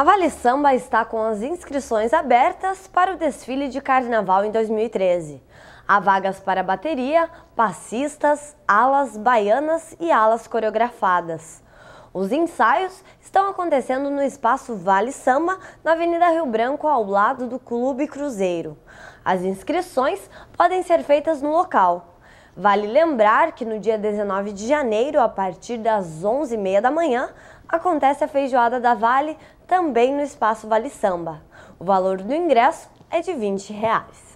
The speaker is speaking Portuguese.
A Vale Samba está com as inscrições abertas para o desfile de carnaval em 2013. Há vagas para bateria, passistas, alas baianas e alas coreografadas. Os ensaios estão acontecendo no espaço Vale Samba, na Avenida Rio Branco, ao lado do Clube Cruzeiro. As inscrições podem ser feitas no local. Vale lembrar que no dia 19 de janeiro, a partir das 11h30 da manhã, acontece a feijoada da Vale, também no Espaço Vale Samba. O valor do ingresso é de 20 reais.